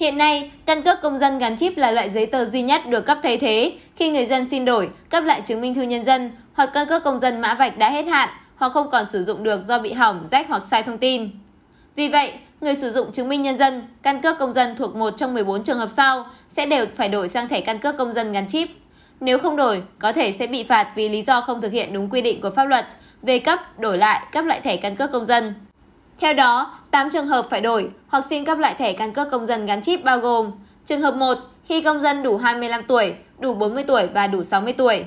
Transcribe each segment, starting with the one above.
Hiện nay, căn cước công dân gắn chip là loại giấy tờ duy nhất được cấp thay thế khi người dân xin đổi, cấp lại chứng minh thư nhân dân hoặc căn cước công dân mã vạch đã hết hạn hoặc không còn sử dụng được do bị hỏng, rách hoặc sai thông tin. Vì vậy, người sử dụng chứng minh nhân dân, căn cước công dân thuộc một trong 14 trường hợp sau sẽ đều phải đổi sang thẻ căn cước công dân gắn chip. Nếu không đổi, có thể sẽ bị phạt vì lý do không thực hiện đúng quy định của pháp luật về cấp, đổi lại, cấp lại thẻ căn cước công dân. Theo đó, 8 trường hợp phải đổi hoặc xin cấp lại thẻ căn cước công dân gắn chip bao gồm Trường hợp 1, khi công dân đủ 25 tuổi, đủ 40 tuổi và đủ 60 tuổi.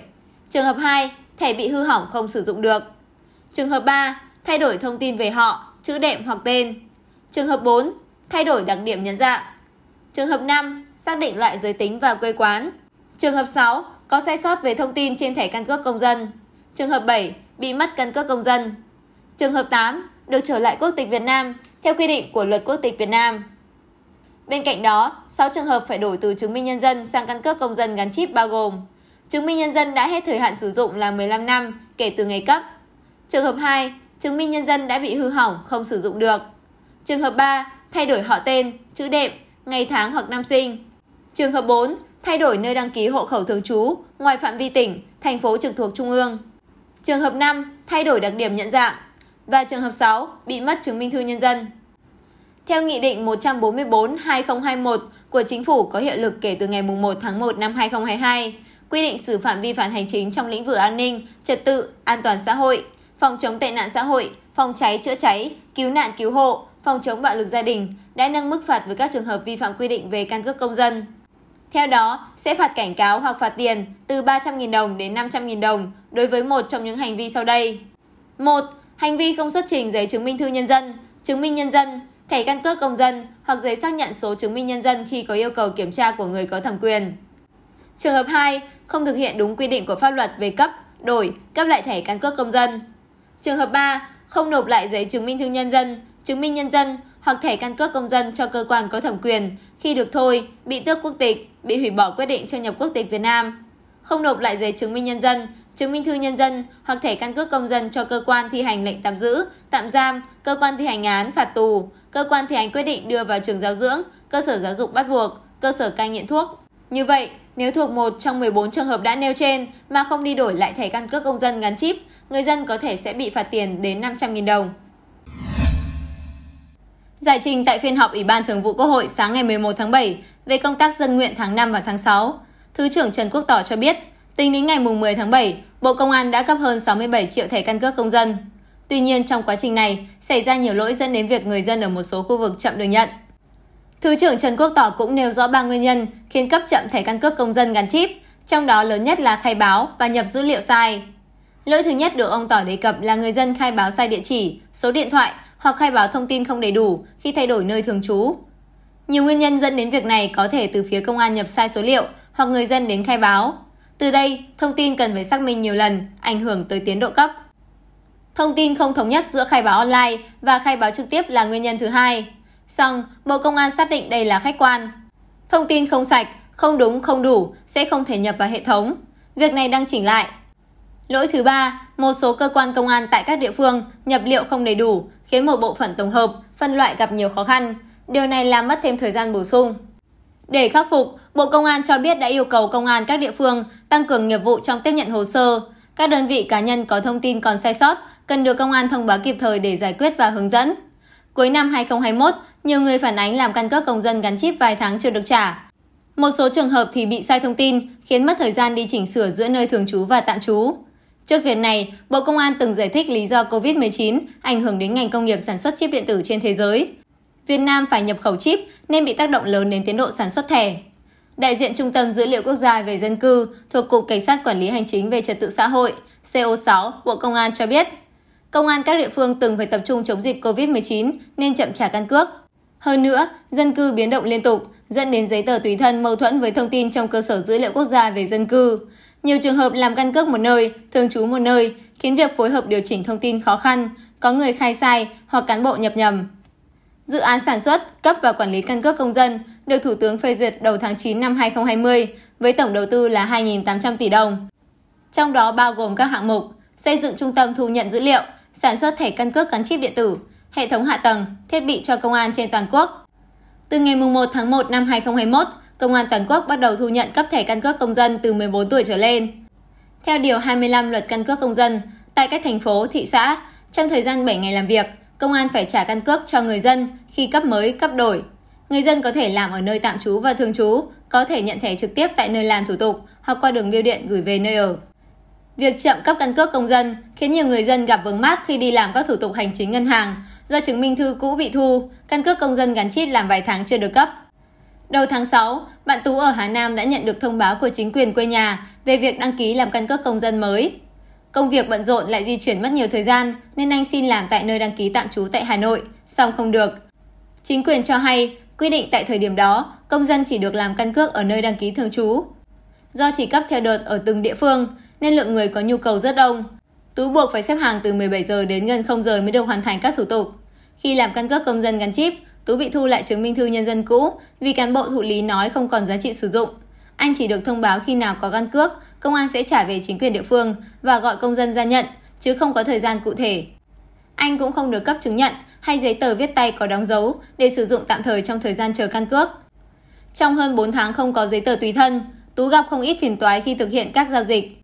Trường hợp 2, thẻ bị hư hỏng không sử dụng được. Trường hợp 3, thay đổi thông tin về họ, chữ đệm hoặc tên. Trường hợp 4, thay đổi đặc điểm nhận dạng. Trường hợp 5, xác định lại giới tính và quê quán. Trường hợp 6, có sai sót về thông tin trên thẻ căn cước công dân. Trường hợp 7, bị mất căn cước công dân. Trường hợp 8, được trở lại quốc tịch Việt Nam theo quy định của luật quốc tịch Việt Nam. Bên cạnh đó, 6 trường hợp phải đổi từ chứng minh nhân dân sang căn cước công dân gắn chip bao gồm Chứng minh nhân dân đã hết thời hạn sử dụng là 15 năm kể từ ngày cấp. Trường hợp 2, chứng minh nhân dân đã bị hư hỏng không sử dụng được. Trường hợp 3, thay đổi họ tên, chữ đệm, ngày tháng hoặc năm sinh. Trường hợp 4, thay đổi nơi đăng ký hộ khẩu thường trú ngoài phạm vi tỉnh, thành phố trực thuộc trung ương. Trường hợp 5, thay đổi đặc điểm nhận dạng, và trường hợp 6 bị mất chứng minh thư nhân dân. Theo Nghị định 144-2021 của Chính phủ có hiệu lực kể từ ngày 1 tháng 1 năm 2022, quy định xử phạm vi phạm hành chính trong lĩnh vực an ninh, trật tự, an toàn xã hội, phòng chống tệ nạn xã hội, phòng cháy chữa cháy, cứu nạn cứu hộ, phòng chống bạo lực gia đình đã nâng mức phạt với các trường hợp vi phạm quy định về căn cước công dân. Theo đó, sẽ phạt cảnh cáo hoặc phạt tiền từ 300.000 đồng đến 500.000 đồng đối với một trong những hành vi sau đây. 1 Hành vi không xuất trình giấy chứng minh thư nhân dân, chứng minh nhân dân, thẻ căn cước công dân hoặc giấy xác nhận số chứng minh nhân dân khi có yêu cầu kiểm tra của người có thẩm quyền. Trường hợp 2, không thực hiện đúng quy định của pháp luật về cấp, đổi, cấp lại thẻ căn cước công dân. Trường hợp 3, không nộp lại giấy chứng minh thư nhân dân, chứng minh nhân dân hoặc thẻ căn cước công dân cho cơ quan có thẩm quyền khi được thôi, bị tước quốc tịch, bị hủy bỏ quyết định cho nhập quốc tịch Việt Nam. Không nộp lại giấy chứng minh nhân dân, chứng minh thư nhân dân hoặc thẻ căn cước công dân cho cơ quan thi hành lệnh tạm giữ, tạm giam, cơ quan thi hành án phạt tù, cơ quan thi hành quyết định đưa vào trường giáo dưỡng, cơ sở giáo dục bắt buộc, cơ sở cai nghiện thuốc. Như vậy, nếu thuộc một trong 14 trường hợp đã nêu trên mà không đi đổi lại thẻ căn cước công dân gắn chip, người dân có thể sẽ bị phạt tiền đến 500.000 đồng. Giải trình tại phiên họp Ủy ban Thường vụ Quốc hội sáng ngày 11 tháng 7 về công tác dân nguyện tháng 5 và tháng 6, Thứ trưởng Trần Quốc Tỏ cho biết, Tính đến ngày 10 tháng 7, Bộ Công an đã cấp hơn 67 triệu thẻ căn cước công dân. Tuy nhiên, trong quá trình này, xảy ra nhiều lỗi dẫn đến việc người dân ở một số khu vực chậm được nhận. Thứ trưởng Trần Quốc Tỏ cũng nêu rõ ba nguyên nhân khiến cấp chậm thẻ căn cước công dân gắn chip, trong đó lớn nhất là khai báo và nhập dữ liệu sai. Lỗi thứ nhất được ông Tỏ đề cập là người dân khai báo sai địa chỉ, số điện thoại hoặc khai báo thông tin không đầy đủ khi thay đổi nơi thường trú. Nhiều nguyên nhân dẫn đến việc này có thể từ phía công an nhập sai số liệu hoặc người dân đến khai báo. Từ đây, thông tin cần phải xác minh nhiều lần, ảnh hưởng tới tiến độ cấp. Thông tin không thống nhất giữa khai báo online và khai báo trực tiếp là nguyên nhân thứ hai. Song, Bộ Công an xác định đây là khách quan. Thông tin không sạch, không đúng, không đủ sẽ không thể nhập vào hệ thống. Việc này đang chỉnh lại. Lỗi thứ ba, một số cơ quan công an tại các địa phương nhập liệu không đầy đủ, khiến một bộ phận tổng hợp, phân loại gặp nhiều khó khăn. Điều này làm mất thêm thời gian bổ sung để khắc phục bộ công an cho biết đã yêu cầu công an các địa phương tăng cường nghiệp vụ trong tiếp nhận hồ sơ các đơn vị cá nhân có thông tin còn sai sót cần được công an thông báo kịp thời để giải quyết và hướng dẫn cuối năm 2021 nhiều người phản ánh làm căn cước công dân gắn chip vài tháng chưa được trả một số trường hợp thì bị sai thông tin khiến mất thời gian đi chỉnh sửa giữa nơi thường trú và tạm trú Trước việc này, Bộ Công an từng giải thích lý do COVID-19 ảnh hưởng đến ngành công nghiệp sản xuất chip điện tử trên thế giới. Việt Nam phải nhập khẩu chip nên bị tác động lớn đến tiến độ sản xuất thẻ. Đại diện Trung tâm Dữ liệu Quốc gia về Dân cư thuộc Cục Cảnh sát Quản lý Hành chính về Trật tự xã hội CO6 Bộ Công an cho biết, công an các địa phương từng phải tập trung chống dịch COVID-19 nên chậm trả căn cước. Hơn nữa, dân cư biến động liên tục dẫn đến giấy tờ tùy thân mâu thuẫn với thông tin trong cơ sở dữ liệu quốc gia về dân cư. Nhiều trường hợp làm căn cước một nơi, thường trú một nơi, khiến việc phối hợp điều chỉnh thông tin khó khăn, có người khai sai hoặc cán bộ nhập nhầm. Dự án sản xuất, cấp và quản lý căn cước công dân được Thủ tướng phê duyệt đầu tháng 9 năm 2020 với tổng đầu tư là 2.800 tỷ đồng. Trong đó bao gồm các hạng mục xây dựng trung tâm thu nhận dữ liệu, sản xuất thẻ căn cước gắn chip điện tử, hệ thống hạ tầng, thiết bị cho công an trên toàn quốc. Từ ngày 1 tháng 1 năm 2021, Công an toàn quốc bắt đầu thu nhận cấp thẻ căn cước công dân từ 14 tuổi trở lên. Theo Điều 25 Luật Căn cước Công dân, tại các thành phố, thị xã, trong thời gian 7 ngày làm việc, công an phải trả căn cước cho người dân khi cấp mới cấp đổi. Người dân có thể làm ở nơi tạm trú và thường trú, có thể nhận thẻ trực tiếp tại nơi làm thủ tục hoặc qua đường bưu điện gửi về nơi ở. Việc chậm cấp căn cước công dân khiến nhiều người dân gặp vướng mắc khi đi làm các thủ tục hành chính ngân hàng do chứng minh thư cũ bị thu, căn cước công dân gắn chip làm vài tháng chưa được cấp. Đầu tháng 6, bạn Tú ở Hà Nam đã nhận được thông báo của chính quyền quê nhà về việc đăng ký làm căn cước công dân mới. Công việc bận rộn lại di chuyển mất nhiều thời gian nên anh xin làm tại nơi đăng ký tạm trú tại Hà Nội, song không được. Chính quyền cho hay, quy định tại thời điểm đó, công dân chỉ được làm căn cước ở nơi đăng ký thường trú. Do chỉ cấp theo đợt ở từng địa phương nên lượng người có nhu cầu rất đông. Tú buộc phải xếp hàng từ 17 giờ đến gần 0 giờ mới được hoàn thành các thủ tục. Khi làm căn cước công dân gắn chip, Tú bị thu lại chứng minh thư nhân dân cũ vì cán bộ thụ lý nói không còn giá trị sử dụng. Anh chỉ được thông báo khi nào có căn cước công an sẽ trả về chính quyền địa phương và gọi công dân ra nhận, chứ không có thời gian cụ thể. Anh cũng không được cấp chứng nhận hay giấy tờ viết tay có đóng dấu để sử dụng tạm thời trong thời gian chờ căn cước. Trong hơn 4 tháng không có giấy tờ tùy thân, Tú gặp không ít phiền toái khi thực hiện các giao dịch.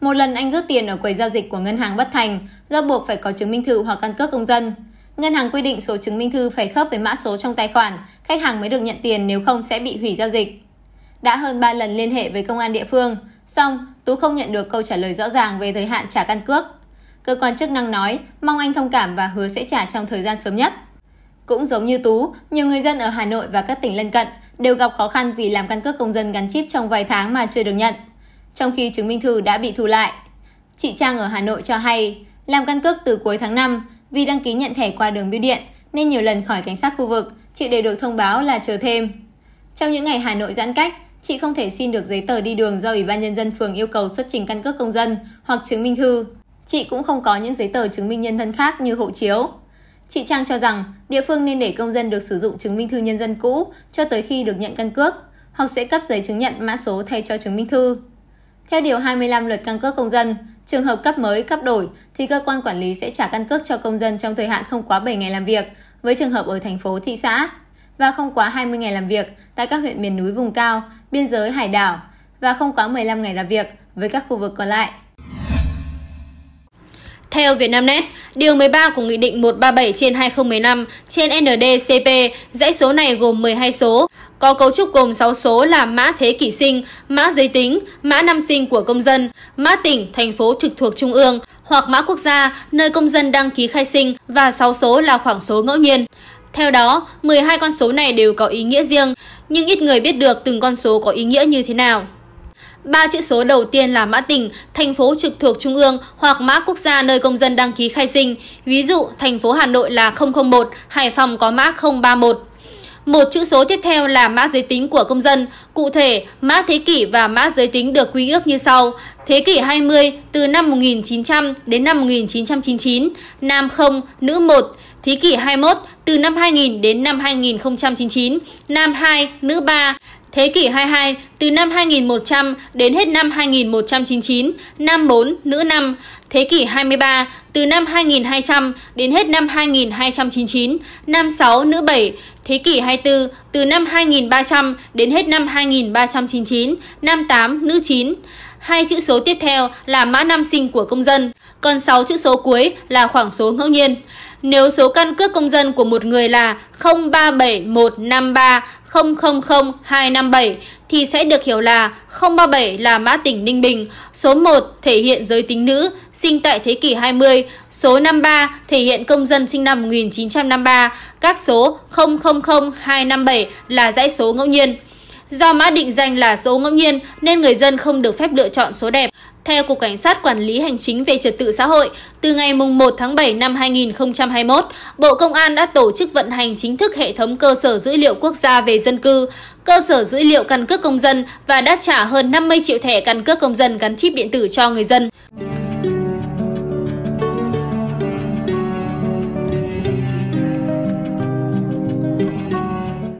Một lần anh rút tiền ở quầy giao dịch của ngân hàng bất thành do buộc phải có chứng minh thư hoặc căn cước công dân. Ngân hàng quy định số chứng minh thư phải khớp với mã số trong tài khoản, khách hàng mới được nhận tiền nếu không sẽ bị hủy giao dịch. Đã hơn 3 lần liên hệ với công an địa phương, xong tú không nhận được câu trả lời rõ ràng về thời hạn trả căn cước cơ quan chức năng nói mong anh thông cảm và hứa sẽ trả trong thời gian sớm nhất cũng giống như tú nhiều người dân ở hà nội và các tỉnh lân cận đều gặp khó khăn vì làm căn cước công dân gắn chip trong vài tháng mà chưa được nhận trong khi chứng minh thư đã bị thu lại chị trang ở hà nội cho hay làm căn cước từ cuối tháng 5 vì đăng ký nhận thẻ qua đường bưu điện nên nhiều lần khỏi cảnh sát khu vực chị đều được thông báo là chờ thêm trong những ngày hà nội giãn cách chị không thể xin được giấy tờ đi đường do Ủy ban Nhân dân phường yêu cầu xuất trình căn cước công dân hoặc chứng minh thư. Chị cũng không có những giấy tờ chứng minh nhân thân khác như hộ chiếu. Chị Trang cho rằng địa phương nên để công dân được sử dụng chứng minh thư nhân dân cũ cho tới khi được nhận căn cước, hoặc sẽ cấp giấy chứng nhận mã số thay cho chứng minh thư. Theo Điều 25 luật căn cước công dân, trường hợp cấp mới, cấp đổi thì cơ quan quản lý sẽ trả căn cước cho công dân trong thời hạn không quá 7 ngày làm việc với trường hợp ở thành phố, thị xã và không quá 20 ngày làm việc tại các huyện miền núi vùng cao, biên giới hải đảo và không quá 15 ngày làm việc với các khu vực còn lại. Theo Vietnamnet, Điều 13 của Nghị định 137 trên 2015 trên NDCP, dãy số này gồm 12 số, có cấu trúc gồm 6 số là mã thế kỷ sinh, mã giới tính, mã năm sinh của công dân, mã tỉnh, thành phố trực thuộc trung ương hoặc mã quốc gia nơi công dân đăng ký khai sinh và 6 số là khoảng số ngẫu nhiên theo đó một hai con số này đều có ý nghĩa riêng nhưng ít người biết được từng con số có ý nghĩa như thế nào ba chữ số đầu tiên là mã tỉnh thành phố trực thuộc trung ương hoặc mã quốc gia nơi công dân đăng ký khai sinh ví dụ thành phố hà nội là 001 hải phòng có mã 031 một chữ số tiếp theo là mã giới tính của công dân, cụ thể mã thế kỷ và mã giới tính được quy ước như sau. Thế kỷ 20 từ năm 1900 đến năm 1999, nam 0, nữ 1, thế kỷ 21 từ năm 2000 đến năm 2099, nam 2, nữ 3, thế kỷ 22 từ năm 2100 đến hết năm 2199, nam 4, nữ 5, thế kỷ 23 từ năm 2200 đến hết năm 2299, nam 6, nữ 7, thế kỷ 24 từ năm 2300 đến hết năm 2399, nam 8, nữ 9. Hai chữ số tiếp theo là mã năm sinh của công dân, còn 6 chữ số cuối là khoảng số ngẫu nhiên nếu số căn cước công dân của một người là ba thì sẽ được hiểu là 037 là mã tỉnh ninh bình số 1 thể hiện giới tính nữ sinh tại thế kỷ 20 số 53 thể hiện công dân sinh năm 1953 các số 000257 là dãy số ngẫu nhiên do mã định danh là số ngẫu nhiên nên người dân không được phép lựa chọn số đẹp theo cục cảnh sát quản lý hành chính về trật tự xã hội từ ngày một tháng bảy năm hai nghìn hai mươi một bộ công an đã tổ chức vận hành chính thức hệ thống cơ sở dữ liệu quốc gia về dân cư cơ sở dữ liệu căn cước công dân và đã trả hơn năm mươi triệu thẻ căn cước công dân gắn chip điện tử cho người dân